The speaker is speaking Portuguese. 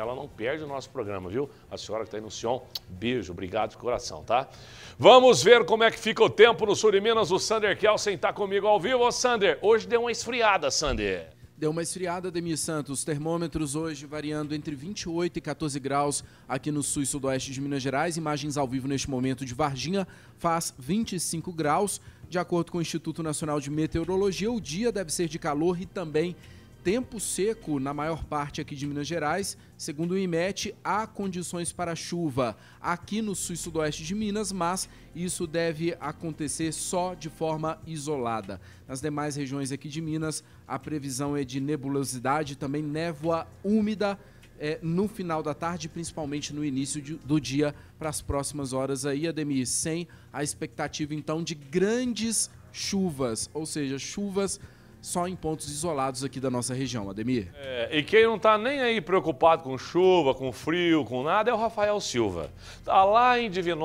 ela não perde o nosso programa, viu? A senhora que está aí no Sion, beijo, obrigado de coração, tá? Vamos ver como é que fica o tempo no sul de Minas. O Sander Kelsen está comigo ao vivo. Ô, Sander, hoje deu uma esfriada, Sander. Deu uma esfriada, Demir Santos. Termômetros hoje variando entre 28 e 14 graus aqui no sul e sudoeste de Minas Gerais. Imagens ao vivo neste momento de Varginha faz 25 graus. De acordo com o Instituto Nacional de Meteorologia, o dia deve ser de calor e também tempo seco na maior parte aqui de Minas Gerais. Segundo o IMET, há condições para chuva aqui no sul e sudoeste de Minas, mas isso deve acontecer só de forma isolada. Nas demais regiões aqui de Minas, a previsão é de nebulosidade, também névoa úmida. É, no final da tarde, principalmente no início de, do dia, para as próximas horas aí, Ademir, sem a expectativa então de grandes chuvas, ou seja, chuvas só em pontos isolados aqui da nossa região, Ademir. É, e quem não está nem aí preocupado com chuva, com frio, com nada, é o Rafael Silva. Está lá em Divinópolis.